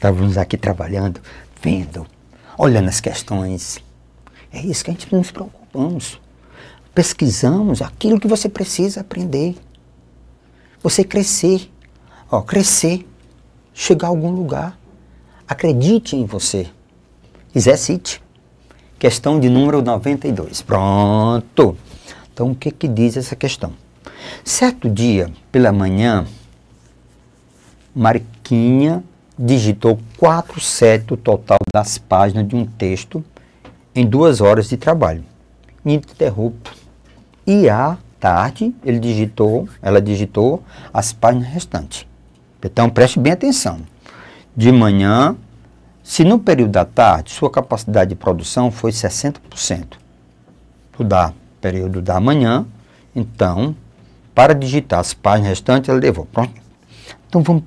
Estávamos aqui trabalhando, vendo, olhando as questões. É isso que a gente nos preocupamos. Pesquisamos aquilo que você precisa aprender. Você crescer. Ó, crescer. Chegar a algum lugar. Acredite em você. Exercite. Questão de número 92. Pronto. Então, o que, que diz essa questão? Certo dia, pela manhã, Mariquinha digitou quatro sete o total das páginas de um texto em duas horas de trabalho, ininterrupto. E à tarde, ele digitou, ela digitou as páginas restantes. Então, preste bem atenção. De manhã, se no período da tarde sua capacidade de produção foi 60% do período da manhã, então, para digitar as páginas restantes, ela levou. Pronto. Então, vamos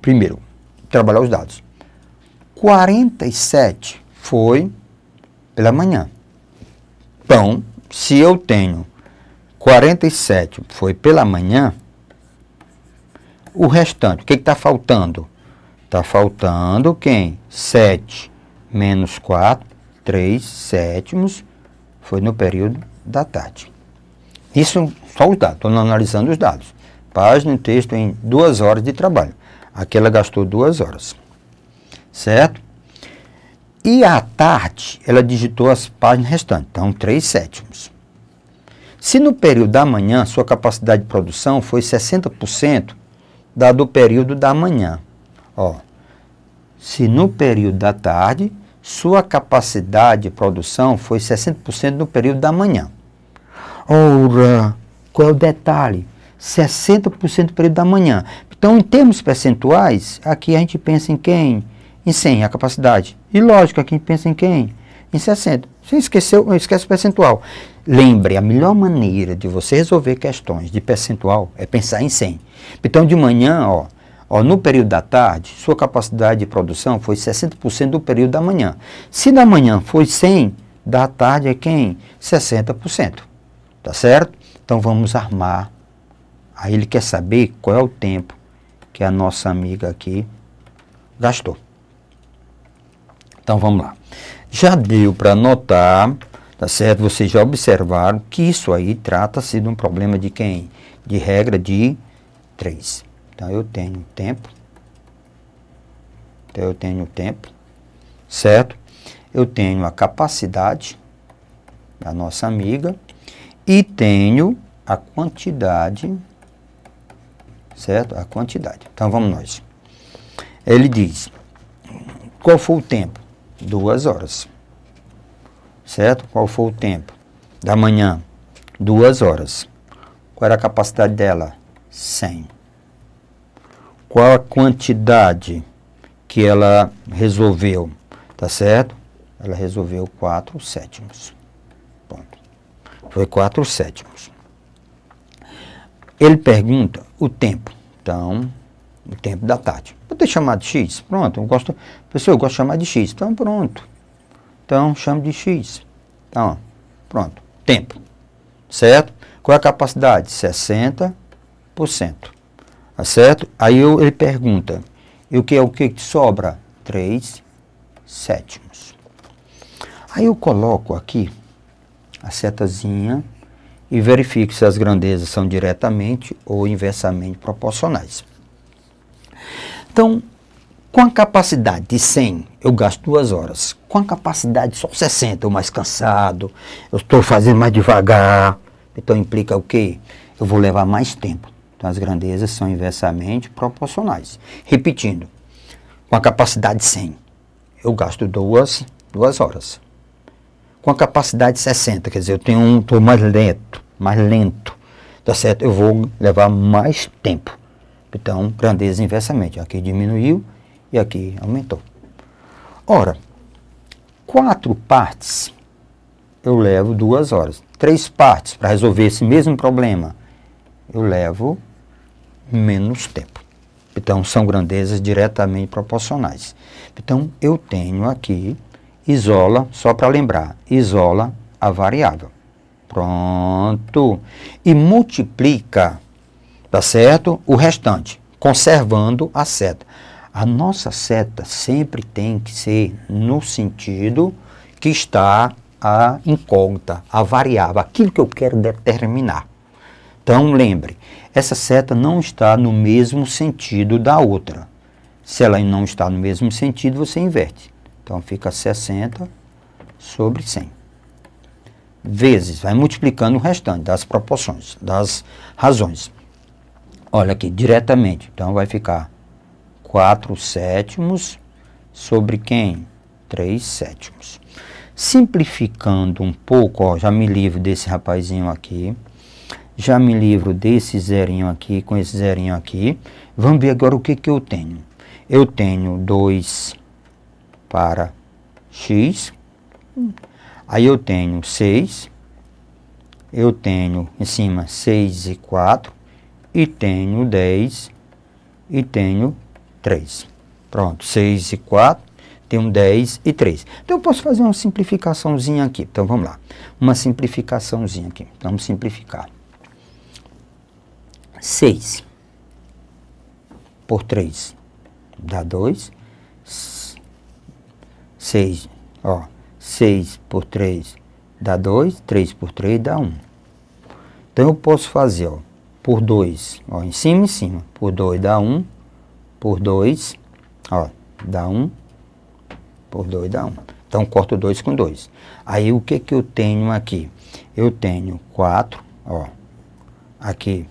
primeiro trabalhar os dados. 47 foi pela manhã. Então, se eu tenho 47 foi pela manhã, o restante, o que está faltando? Está faltando quem? 7 menos 4, 3 sétimos, foi no período da tarde. Isso só os dados, estou analisando os dados. Página e texto em duas horas de trabalho. Aqui ela gastou duas horas, certo? E à tarde, ela digitou as páginas restantes, então três sétimos. Se no período da manhã sua capacidade de produção foi 60% da do período da manhã, ó, se no período da tarde sua capacidade de produção foi 60% no período da manhã. Ora, qual é o detalhe? 60% do período da manhã. Então, em termos percentuais, aqui a gente pensa em quem? Em 100, a capacidade. E lógico, aqui a gente pensa em quem? Em 60. Você esqueceu, esquece o percentual. Lembre, a melhor maneira de você resolver questões de percentual é pensar em 100. Então, de manhã, ó, Ó, no período da tarde, sua capacidade de produção foi 60% do período da manhã. Se da manhã foi 100, da tarde é quem? 60%. Tá certo? Então vamos armar. Aí ele quer saber qual é o tempo que a nossa amiga aqui gastou. Então vamos lá. Já deu para notar, tá certo? Vocês já observaram que isso aí trata-se de um problema de quem? De regra de 3. Então eu tenho tempo. Então eu tenho tempo, certo? Eu tenho a capacidade da nossa amiga e tenho a quantidade certo? A quantidade. Então vamos nós. Ele diz: qual foi o tempo? Duas horas. Certo? Qual foi o tempo? Da manhã, duas horas. Qual era a capacidade dela? 100. Qual a quantidade que ela resolveu? Tá certo? Ela resolveu 4 sétimos. Ponto. Foi 4 sétimos. Ele pergunta o tempo. Então, o tempo da tarde. Vou ter chamado de X. Pronto, eu gosto. Pessoal, eu gosto de chamar de X. Então, pronto. Então, chamo de X. Então, pronto. Tempo. Certo? Qual é a capacidade? 60%. Tá certo? Aí eu, ele pergunta: e o que é o que sobra? 3 sétimos. Aí eu coloco aqui a setazinha e verifique se as grandezas são diretamente ou inversamente proporcionais. Então, com a capacidade de 100, eu gasto duas horas. Com a capacidade só 60, eu mais cansado, eu estou fazendo mais devagar. Então implica o quê? Eu vou levar mais tempo. Então as grandezas são inversamente proporcionais. Repetindo, com a capacidade 100, eu gasto duas, duas horas com a capacidade 60, quer dizer, eu tenho um, estou mais lento, mais lento, tá certo? Eu vou levar mais tempo. Então, grandeza inversamente, aqui diminuiu e aqui aumentou. Ora, quatro partes eu levo duas horas. Três partes para resolver esse mesmo problema, eu levo menos tempo. Então, são grandezas diretamente proporcionais. Então, eu tenho aqui isola, só para lembrar, isola a variável. Pronto. E multiplica, tá certo? O restante, conservando a seta. A nossa seta sempre tem que ser no sentido que está a incógnita, a variável, aquilo que eu quero determinar. Então, lembre, essa seta não está no mesmo sentido da outra. Se ela não está no mesmo sentido, você inverte. Então, fica 60 sobre 100. Vezes, vai multiplicando o restante das proporções, das razões. Olha aqui, diretamente. Então, vai ficar 4 sétimos sobre quem? 3 sétimos. Simplificando um pouco, ó, já me livro desse rapazinho aqui. Já me livro desse zerinho aqui, com esse zerinho aqui. Vamos ver agora o que, que eu tenho. Eu tenho 2 para x. Aí eu tenho 6, eu tenho em cima 6 e 4, e tenho 10, e tenho 3. Pronto, 6 e 4, tenho 10 e 3. Então eu posso fazer uma simplificaçãozinha aqui. Então vamos lá, uma simplificaçãozinha aqui. Vamos simplificar. 6 por 3 dá 2. 6, ó, 6 por 3 dá 2, 3 por 3 dá 1. Então eu posso fazer, ó, por 2, ó, em cima em cima, por 2 dá 1, por 2, ó, dá 1, por 2 dá 1. Então corto 2 com 2. Aí o que que eu tenho aqui? Eu tenho 4, ó, aqui,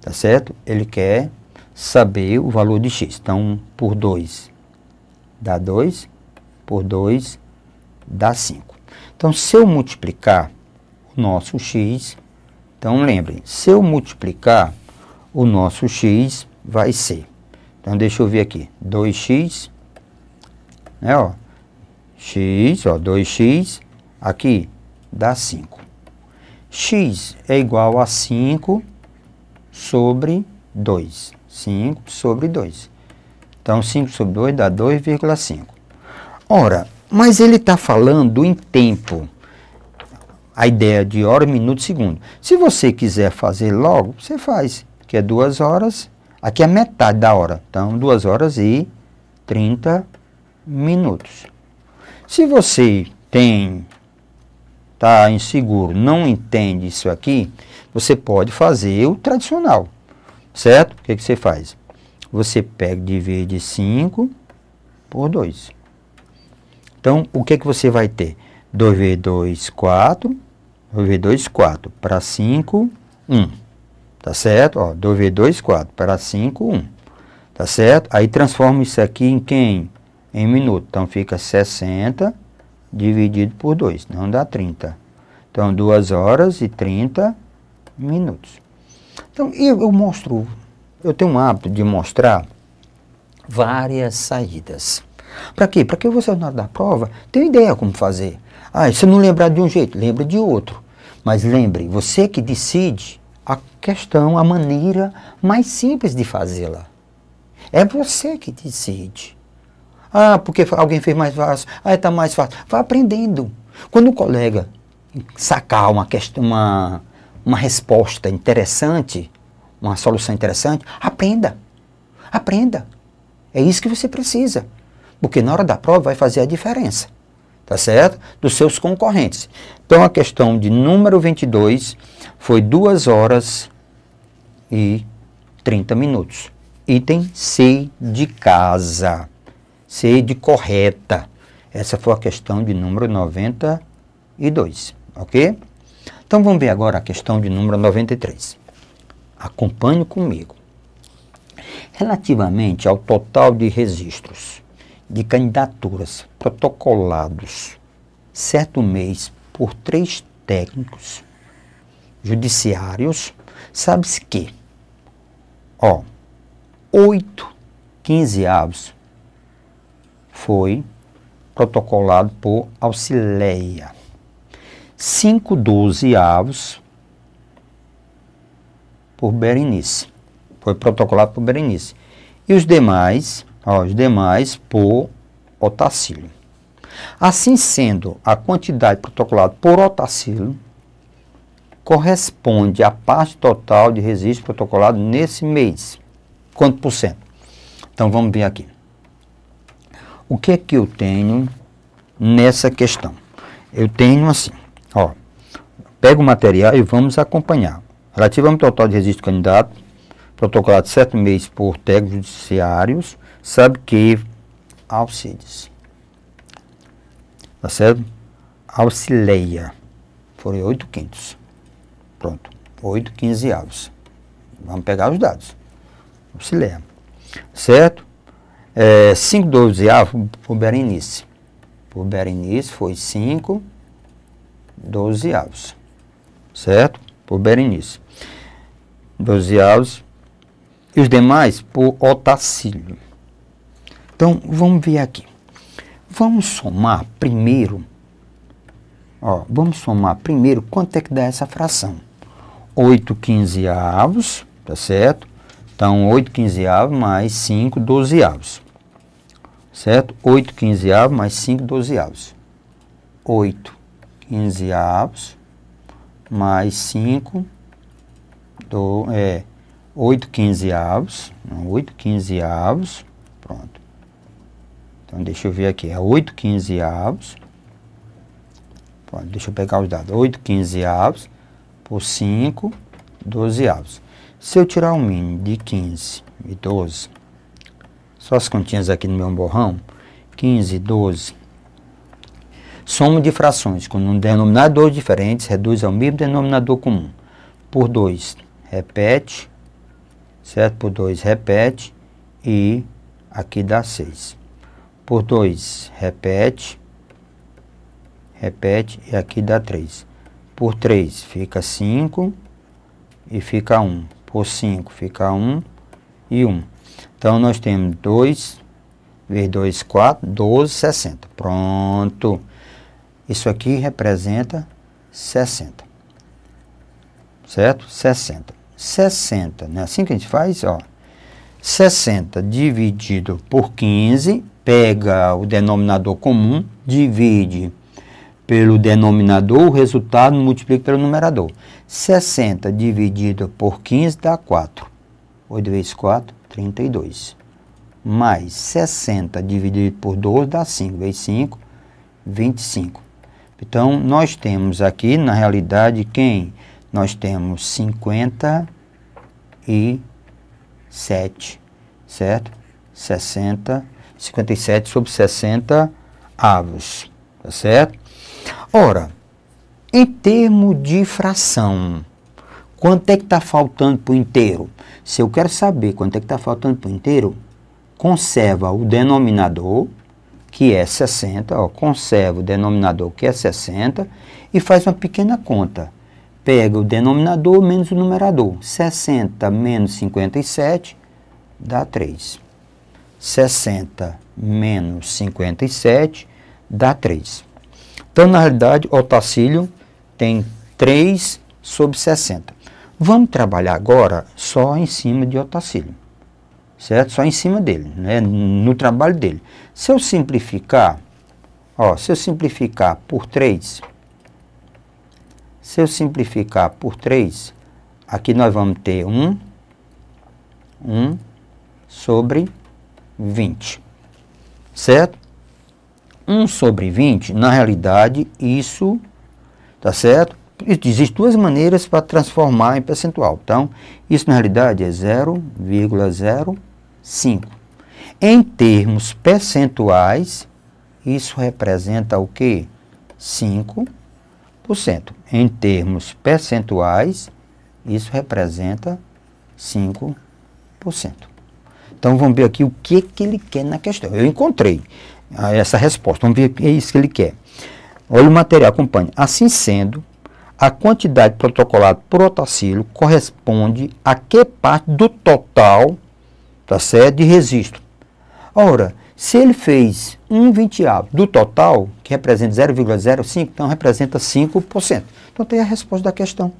tá certo? Ele quer saber o valor de x. Então, por 2 dá 2, por 2 dá 5. Então, se eu multiplicar o nosso x, então lembrem, se eu multiplicar o nosso x, vai ser. Então, deixa eu ver aqui, 2x, né, ó, x, ó, 2x, aqui dá 5. x é igual a 5 sobre 2. 5 sobre 2. Então, 5 sobre 2 dá 2,5. Ora, mas ele está falando em tempo. A ideia de hora, minuto, segundo. Se você quiser fazer logo, você faz. Que é duas horas. Aqui é metade da hora. Então, duas horas e 30 minutos. Se você tem está inseguro, não entende isso aqui, você pode fazer o tradicional, certo? O que, que você faz? Você pega e divide 5 por 2. Então, o que, é que você vai ter? 2 vezes 2, 4. 2 vezes 2, 4. Para 5, 1. Tá certo? Ó, 2 vezes 2, 4. Para 5, 1. Tá certo? Aí transforma isso aqui em quem? Em minuto. Então, fica 60 dividido por 2. Não dá 30. Então, 2 horas e 30 minutos. Então, eu, eu mostro... Eu tenho um hábito de mostrar várias saídas. Para quê? Para que você, na hora da prova, tenha ideia como fazer. Ah, se não lembrar de um jeito, lembre de outro. Mas lembre, você que decide a questão, a maneira mais simples de fazê-la. É você que decide. Ah, porque alguém fez mais fácil, ah, está mais fácil. Vá aprendendo. Quando o colega sacar uma, questão, uma, uma resposta interessante, uma solução interessante, aprenda. Aprenda. É isso que você precisa. Porque na hora da prova vai fazer a diferença, tá certo? Dos seus concorrentes. Então a questão de número 22 foi 2 horas e 30 minutos. Item C de casa. C de correta. Essa foi a questão de número 92, ok? Então vamos ver agora a questão de número 93. Acompanhe comigo. Relativamente ao total de registros de candidaturas protocolados certo mês por três técnicos judiciários, sabe-se que, ó, quinze quinzeavos foi protocolado por Auxileia. doze dozeavos por Berenice. Foi protocolado por Berenice. E os demais aos demais por Otacílio. Assim sendo, a quantidade protocolada por Otacílio corresponde à parte total de registro protocolado nesse mês. Quanto por cento? Então vamos ver aqui. O que é que eu tenho nessa questão? Eu tenho assim, ó, pega o material e vamos acompanhar. Relativamente ao total de registro candidato, protocolado sete meses por técnicos judiciários, sabe que Alcides, tá certo? Auxileia, foram oito quintos, pronto, oito quinze avos. Vamos pegar os dados, Auxileia, certo? É, doze avos por Berenice, por Berenice foi cinco doze avos, certo? Por Berenice. avos e os demais por Otacílio. Então, vamos ver aqui. Vamos somar primeiro, ó, vamos somar primeiro quanto é que dá essa fração. 8 quinzeavos, tá certo? Então, 8 quinzeavos mais 5 dozeavos, certo? 8 quinzeavos mais 5 dozeavos. 8 quinzeavos mais 5 do, é, 8 quinzeavos, 8 né? quinzeavos, pronto. Então, deixa eu ver aqui, é 8 quinzeavos, pronto, deixa eu pegar os dados, 8 quinzeavos por 5 dozeavos. Se eu tirar o mínimo de 15 e 12, só as continhas aqui no meu borrão, 15, 12, Soma de frações com um denominador diferente reduz ao mesmo denominador comum. Por 2, repete certo? Por 2, repete e aqui dá 6. Por 2, repete, repete e aqui dá 3. Por 3 fica 5 e fica 1. Um. Por 5 fica 1 um, e 1. Um. Então, nós temos 2 vezes 2, 4, 12, 60. Pronto. Isso aqui representa 60. Certo? 60. 60. Não é assim que a gente faz? Ó, 60 dividido por 15, pega o denominador comum, divide pelo denominador, o resultado multiplica pelo numerador. 60 dividido por 15 dá 4. 8 vezes 4, 32. Mais 60 dividido por 12 dá 5. Vezes 5, 25. Então, nós temos aqui, na realidade, quem nós temos 57, certo? 60, 57 sobre 60 avos, tá certo? Ora, em termos de fração, quanto é que está faltando para o inteiro? Se eu quero saber quanto é que está faltando para o inteiro, conserva o denominador, que é 60, ó, conserva o denominador que é 60, e faz uma pequena conta. Pega o denominador menos o numerador. 60 menos 57 dá 3. 60 menos 57 dá 3. Então, na realidade, Otacílio tem 3 sobre 60. Vamos trabalhar agora só em cima de Otacílio, certo? Só em cima dele, né? no trabalho dele. Se eu simplificar, ó, se eu simplificar por 3, se eu simplificar por 3, aqui nós vamos ter 1, 1 sobre 20, certo? 1 sobre 20, na realidade, isso, tá certo? Existem duas maneiras para transformar em percentual. Então, isso na realidade é 0,05. Em termos percentuais, isso representa o quê? 5 em termos percentuais, isso representa 5%. Então vamos ver aqui o que, que ele quer na questão. Eu encontrei ah, essa resposta. Vamos ver o que é isso que ele quer. Olha o material, acompanha. Assim sendo, a quantidade protocolada por otacílio corresponde a que parte do total tá certo, de registro? Ora, se ele fez um vinteavo do total, que representa 0,05, então representa 5%. Então tem a resposta da questão.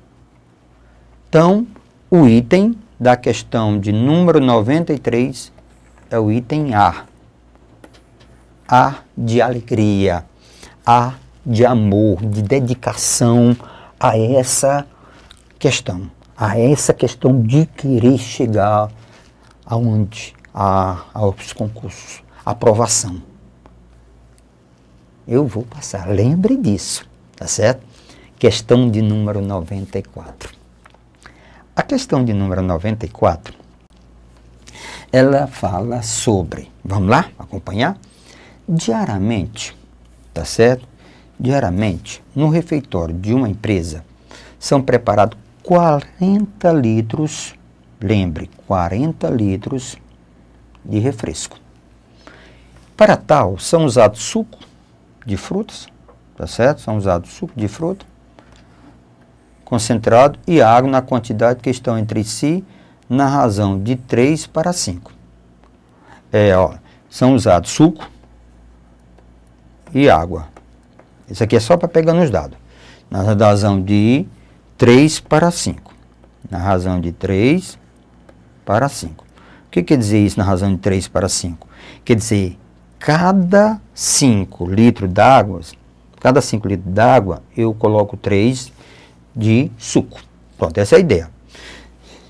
Então, o item da questão de número 93 é o item A. A de alegria, A de amor, de dedicação a essa questão, a essa questão de querer chegar aonde? A, aos concursos aprovação. Eu vou passar, lembre disso, tá certo? Questão de número 94. A questão de número 94, ela fala sobre, vamos lá acompanhar? Diariamente, tá certo? Diariamente, no refeitório de uma empresa, são preparados 40 litros, lembre, 40 litros de refresco. Para tal, são usados suco de frutas, tá certo? São usados suco de fruta concentrado e água na quantidade que estão entre si na razão de 3 para 5. É, ó, são usados suco e água. Isso aqui é só para pegar nos dados. Na razão de 3 para 5. Na razão de 3 para 5. O que quer dizer isso na razão de 3 para 5? Quer dizer cada 5 litros d'água, cada 5 litros d'água, eu coloco 3 de suco. Pronto, essa é a ideia.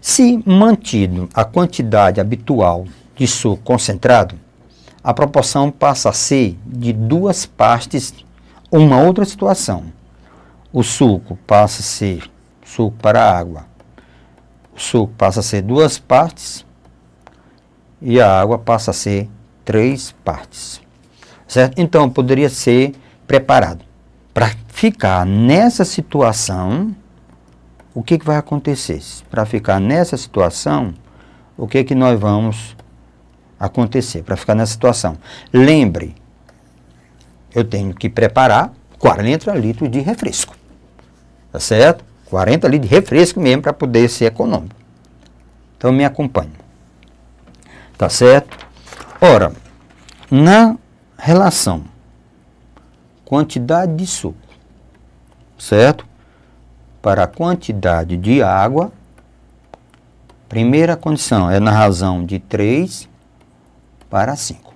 Se mantido a quantidade habitual de suco concentrado, a proporção passa a ser de duas partes uma outra situação. O suco passa a ser suco para a água. O suco passa a ser duas partes e a água passa a ser três partes. Certo? Então, poderia ser preparado. Para ficar nessa situação, o que, que vai acontecer? Para ficar nessa situação, o que, que nós vamos acontecer? Para ficar nessa situação. Lembre, eu tenho que preparar 40 litros de refresco. Tá certo? 40 litros de refresco mesmo para poder ser econômico. Então me acompanhe. Tá certo? Ora, na relação quantidade de suco, certo? Para a quantidade de água, primeira condição é na razão de 3 para 5,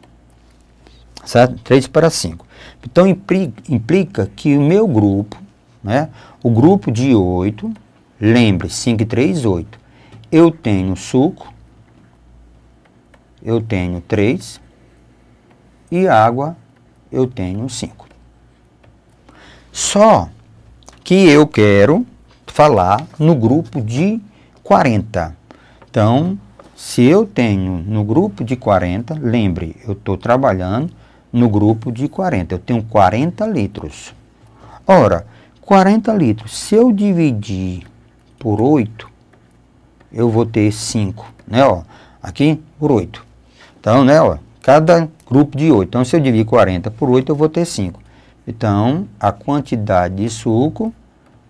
certo? 3 para 5. Então implica que o meu grupo, né, o grupo de 8, lembre 5 3, 8. Eu tenho suco, eu tenho 3 e água eu tenho 5. Só que eu quero falar no grupo de 40. Então, se eu tenho no grupo de 40, lembre, eu estou trabalhando no grupo de 40. Eu tenho 40 litros. Ora, 40 litros, se eu dividir por 8, eu vou ter 5, né, ó, aqui por 8. Então, né, ó, cada grupo de 8. Então, se eu dividir 40 por 8, eu vou ter 5. Então, a quantidade de suco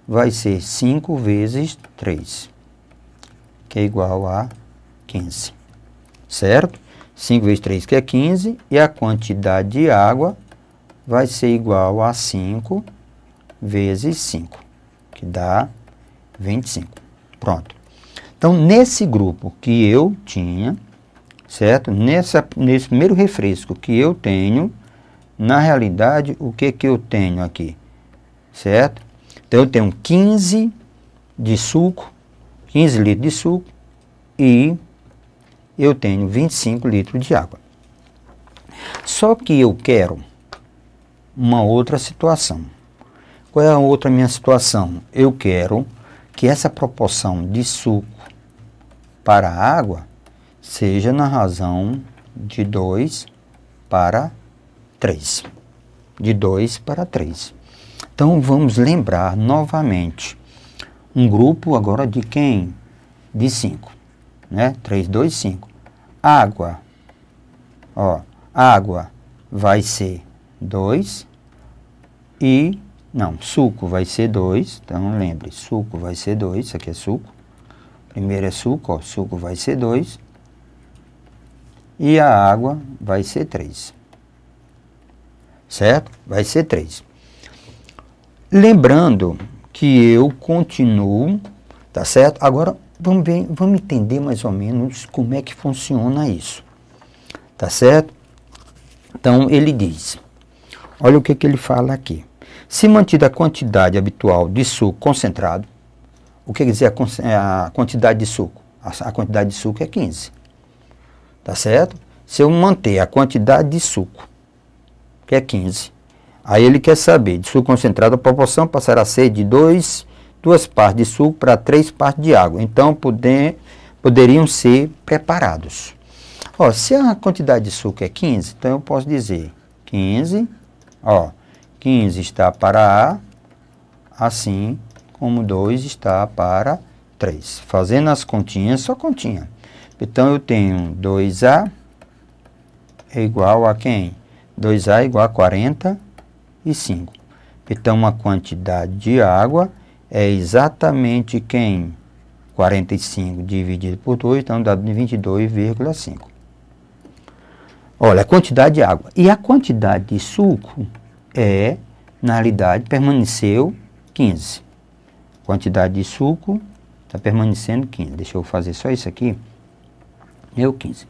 vai ser 5 vezes 3, que é igual a 15, certo? 5 vezes 3, que é 15, e a quantidade de água vai ser igual a 5 vezes 5, que dá 25. Pronto. Então, nesse grupo que eu tinha, certo? Nessa, nesse primeiro refresco que eu tenho, na realidade, o que, que eu tenho aqui? Certo? Então, eu tenho 15 de suco, 15 litros de suco e eu tenho 25 litros de água. Só que eu quero uma outra situação. Qual é a outra minha situação? Eu quero que essa proporção de suco para água seja na razão de 2 para 3. De 2 para 3. Então vamos lembrar novamente um grupo agora de quem? De 5, né? 3, 2, 5. Água. Ó, água vai ser 2 e não, suco vai ser 2, então lembre, suco vai ser 2, isso aqui é suco. Primeiro é suco, ó, suco vai ser 2 e a água vai ser 3. Certo? Vai ser 3. Lembrando que eu continuo, tá certo? Agora vamos ver, vamos entender mais ou menos como é que funciona isso. Tá certo? Então ele diz: Olha o que, que ele fala aqui. Se mantida a quantidade habitual de suco concentrado, o que quer dizer a, a quantidade de suco? A, a quantidade de suco é 15 tá certo? Se eu manter a quantidade de suco, que é 15, aí ele quer saber, de suco concentrado, a proporção passará a ser de 2, duas partes de suco para três partes de água. Então, poder, poderiam ser preparados. Ó, se a quantidade de suco é 15, então eu posso dizer 15, ó, 15 está para A, assim como 2 está para 3. Fazendo as continhas, só continha. Então, eu tenho 2A é igual a quem? 2A é igual a 45. Então, a quantidade de água é exatamente quem? 45 dividido por 2, então dá 22,5. Olha, a quantidade de água. E a quantidade de suco é, na realidade, permaneceu 15. Quantidade de suco está permanecendo 15. Deixa eu fazer só isso aqui é o 15.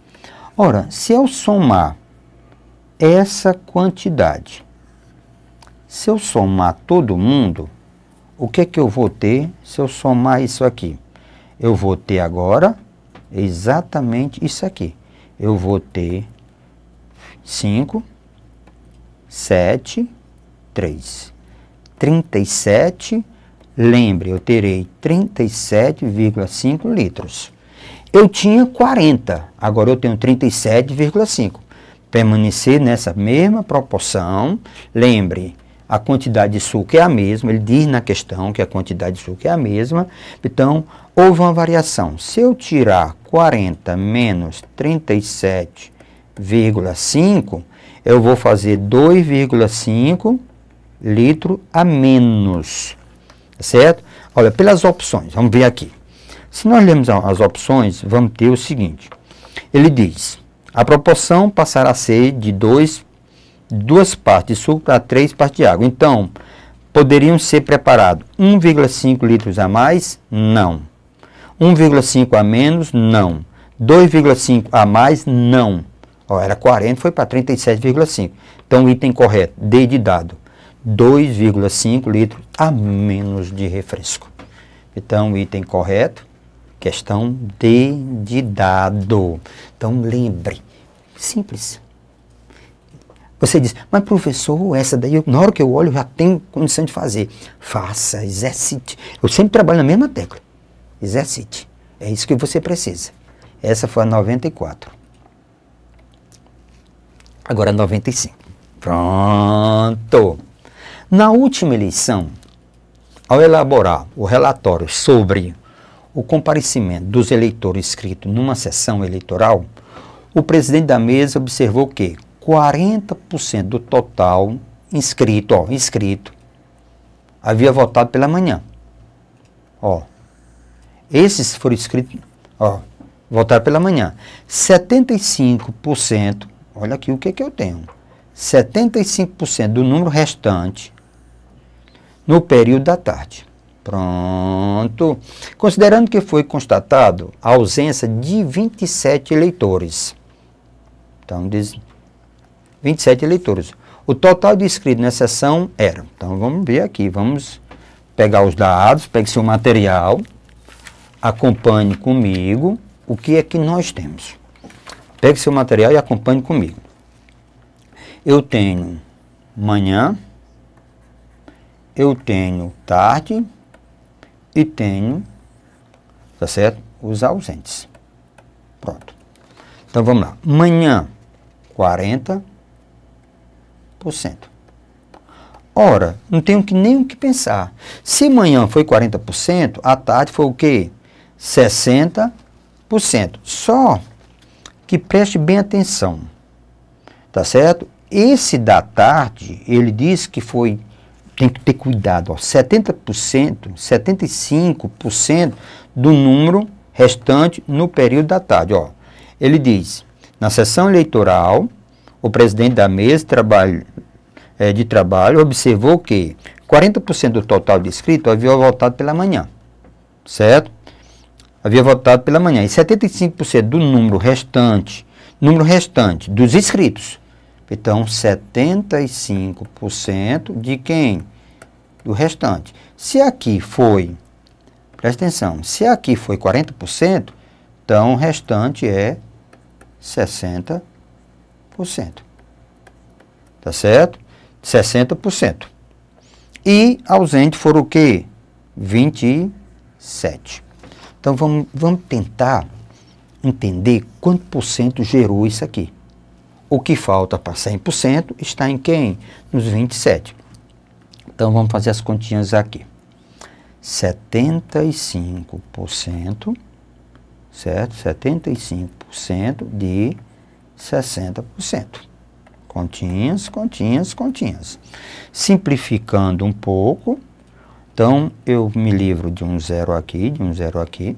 Ora, se eu somar essa quantidade, se eu somar todo mundo, o que é que eu vou ter se eu somar isso aqui? Eu vou ter agora exatamente isso aqui. Eu vou ter 5, 7, 3. 37, lembre, eu terei 37,5 litros. Eu tinha 40, agora eu tenho 37,5. Permanecer nessa mesma proporção. Lembre, a quantidade de suco é a mesma, ele diz na questão que a quantidade de suco é a mesma. Então, houve uma variação. Se eu tirar 40 menos 37,5, eu vou fazer 2,5 litro a menos. Tá certo? Olha, pelas opções, vamos ver aqui. Se nós lermos as opções, vamos ter o seguinte. Ele diz, a proporção passará a ser de dois, duas partes de suco para três partes de água. Então, poderiam ser preparados 1,5 litros a mais? Não. 1,5 a menos? Não. 2,5 a mais? Não. Ó, era 40, foi para 37,5. Então, item correto, D de dado, 2,5 litros a menos de refresco. Então, item correto Questão de, de dado. Então lembre. Simples. Você diz, mas professor, essa daí, eu, na hora que eu olho, eu já tenho condição de fazer. Faça, exercite. Eu sempre trabalho na mesma tecla. Exercite. É isso que você precisa. Essa foi a 94. Agora a 95. Pronto. Na última eleição, ao elaborar o relatório sobre o comparecimento dos eleitores inscritos numa sessão eleitoral, o presidente da mesa observou que 40% do total inscrito, ó, inscrito, havia votado pela manhã. Ó, esses foram inscritos, ó, votaram pela manhã. 75%, olha aqui o que, é que eu tenho, 75% do número restante no período da tarde. Pronto. Considerando que foi constatado a ausência de 27 eleitores. Então, diz 27 eleitores. O total de inscritos na sessão era. Então, vamos ver aqui. Vamos pegar os dados, pegue seu material, acompanhe comigo o que é que nós temos. Pegue seu material e acompanhe comigo. Eu tenho manhã, eu tenho tarde, e tenho, tá certo? Os ausentes. Pronto. Então vamos lá. Manhã, 40%. Ora, não tenho que, nem o que pensar. Se manhã foi 40%, a tarde foi o quê? 60%. Só que preste bem atenção. Tá certo? Esse da tarde, ele diz que foi tem que ter cuidado. Ó, 70%, 75% do número restante no período da tarde. Ó. Ele diz, na sessão eleitoral, o presidente da mesa trabalho, é, de trabalho observou que 40% do total de inscritos havia votado pela manhã, certo? Havia votado pela manhã. E 75% do número restante, número restante dos inscritos então, 75% de quem? Do restante. Se aqui foi, presta atenção, se aqui foi 40%, então o restante é 60%. Tá certo? 60%. E ausente foram o quê? 27. Então vamos, vamos tentar entender quanto por cento gerou isso aqui. O que falta para 100% está em quem? Nos 27. Então vamos fazer as continhas aqui. 75%, certo? 75% de 60%. Continhas, continhas, continhas. Simplificando um pouco, então eu me livro de um zero aqui, de um zero aqui,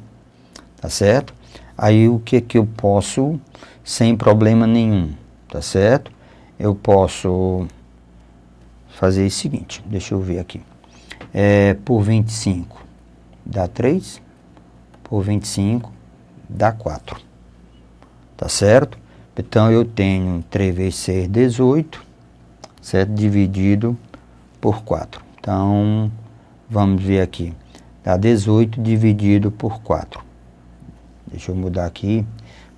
tá certo? Aí o que que eu posso, sem problema nenhum, tá certo? Eu posso fazer o seguinte, deixa eu ver aqui. É, por 25 dá 3, por 25 dá 4, tá certo? Então, eu tenho 3 vezes 6, 18, certo? Dividido por 4. Então, vamos ver aqui. Dá 18 dividido por 4. Deixa eu mudar aqui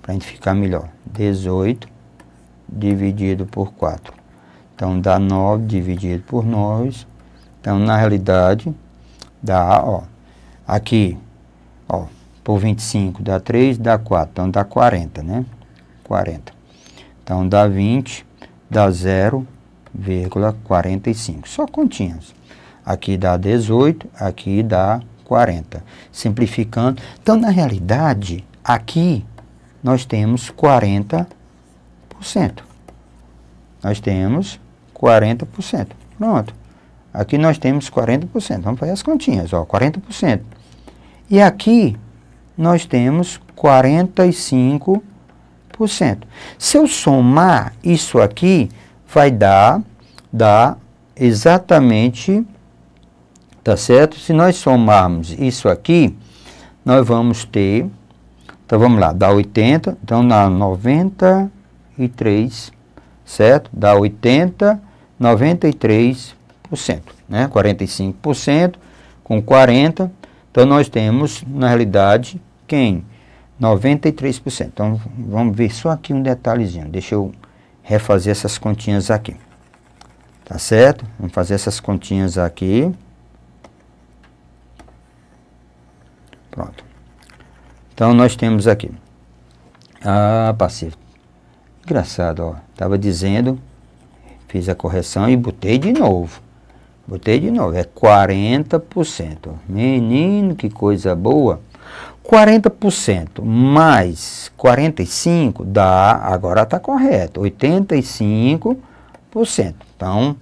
para a gente ficar melhor. 18 dividido por 4. Então, dá 9 dividido por 9. Então, na realidade, dá, ó, aqui, ó, por 25 dá 3, dá 4. Então, dá 40, né? 40. Então, dá 20, dá 0,45. Só continhas. Aqui dá 18, aqui dá 40. Simplificando. Então, na realidade, aqui nós temos 40 40%. Nós temos 40%. Pronto. Aqui nós temos 40%. Vamos fazer as continhas, ó, 40%. E aqui nós temos 45%. Se eu somar isso aqui, vai dar, dar exatamente, tá certo? Se nós somarmos isso aqui, nós vamos ter, então vamos lá, dá 80, então dá 90, 43, certo? Dá 80, 93%, né? 45% com 40. Então nós temos, na realidade, quem? 93%. Então vamos ver só aqui um detalhezinho. Deixa eu refazer essas continhas aqui. Tá certo? Vamos fazer essas continhas aqui. Pronto. Então nós temos aqui. Ah, passivo. Engraçado, ó. Estava dizendo, fiz a correção e botei de novo. Botei de novo, é 40%. Menino, que coisa boa. 40% mais 45 dá, agora está correto, 85%. Então,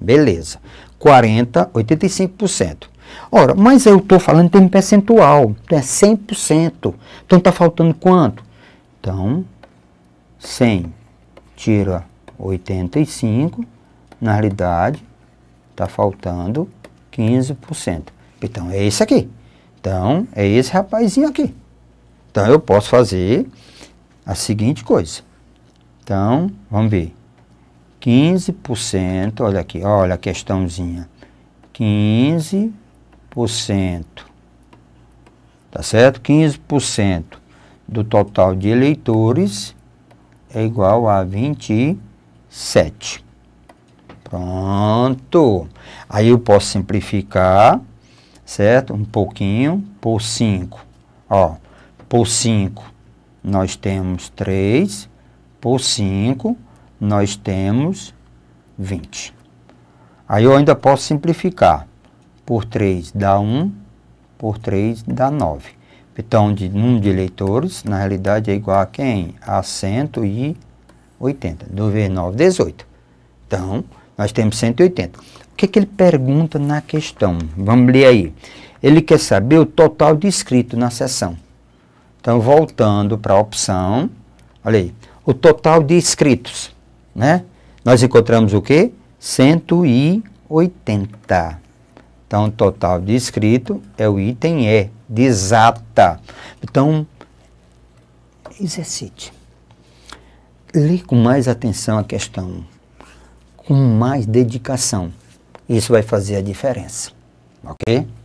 beleza. 40, 85%. Ora, mas eu estou falando em termo percentual, é cem é 100%. Então está faltando quanto? Então, 100 tira 85, na realidade está faltando 15%. Então é esse aqui. Então é esse rapazinho aqui. Então eu posso fazer a seguinte coisa. Então, vamos ver. 15%, olha aqui, olha a questãozinha. 15%. Tá certo? 15% do total de eleitores é igual a 27. Pronto. Aí eu posso simplificar, certo? Um pouquinho por 5. Ó, por 5 nós temos 3, por 5 nós temos 20. Aí eu ainda posso simplificar. Por 3 dá 1, por 3 dá 9. Então, de número de eleitores, na realidade, é igual a quem? A 180. Do v 9, 18. Então, nós temos 180. O que, é que ele pergunta na questão? Vamos ler aí. Ele quer saber o total de inscritos na sessão. Então, voltando para a opção, olha aí, o total de inscritos, né? Nós encontramos o quê? 180. Então, o total de inscrito é o item E desata. Então, exercite. Lê com mais atenção a questão, com mais dedicação. Isso vai fazer a diferença, ok?